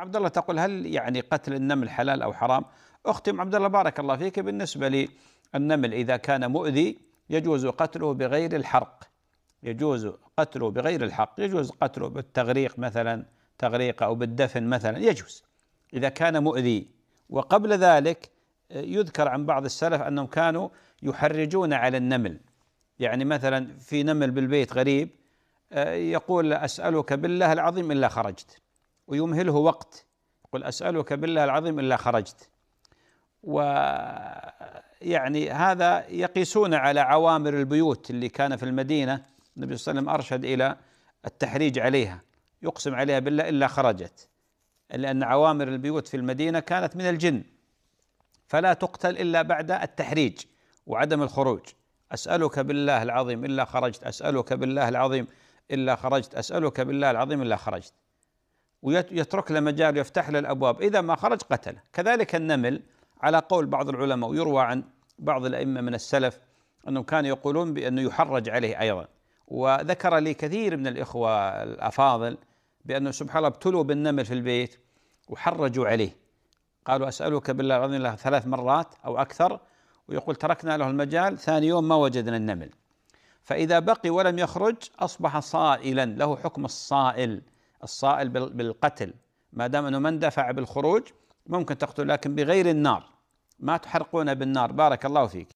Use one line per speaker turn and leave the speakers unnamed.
عبد الله تقول هل يعني قتل النمل حلال او حرام؟ اختي ام عبد الله بارك الله فيك بالنسبه للنمل اذا كان مؤذي يجوز قتله بغير الحرق يجوز قتله بغير الحق يجوز قتله بالتغريق مثلا تغريق او بالدفن مثلا يجوز اذا كان مؤذي وقبل ذلك يذكر عن بعض السلف انهم كانوا يحرجون على النمل يعني مثلا في نمل بالبيت غريب يقول اسالك بالله العظيم الا خرجت ويمهله وقت يقول أسألك بالله العظيم إلا خرجت ويعني هذا يقيسون على عوامر البيوت اللي كان في المدينة النبي صلى الله عليه وسلم أرشد إلى التحريج عليها يقسم عليها بالله إلا خرجت لأن عوامر البيوت في المدينة كانت من الجن فلا تقتل إلا بعد التحريج وعدم الخروج أسألك بالله العظيم إلا خرجت أسألك بالله العظيم إلا خرجت أسألك بالله العظيم إلا خرجت ويترك له مجال يفتح له الابواب اذا ما خرج قتله كذلك النمل على قول بعض العلماء ويروى عن بعض الائمه من السلف انهم كانوا يقولون بانه يحرج عليه ايضا وذكر لي كثير من الاخوه الافاضل بانه سبحان الله ابتلوا بالنمل في البيت وحرجوا عليه قالوا اسالك بالله العظيم الله ثلاث مرات او اكثر ويقول تركنا له المجال ثاني يوم ما وجدنا النمل فاذا بقي ولم يخرج اصبح صائلا له حكم الصائل الصائل بالقتل ما دام انه ما اندفع بالخروج ممكن تقتل لكن بغير النار ما تحرقون بالنار بارك الله فيك